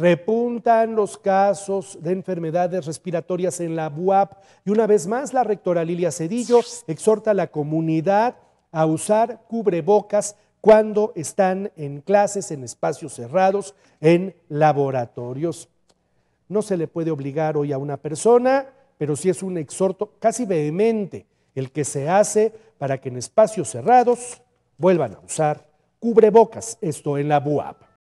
Repuntan los casos de enfermedades respiratorias en la UAP y una vez más la rectora Lilia Cedillo exhorta a la comunidad a usar cubrebocas cuando están en clases, en espacios cerrados, en laboratorios. No se le puede obligar hoy a una persona, pero sí es un exhorto casi vehemente el que se hace para que en espacios cerrados vuelvan a usar cubrebocas, esto en la BUAP.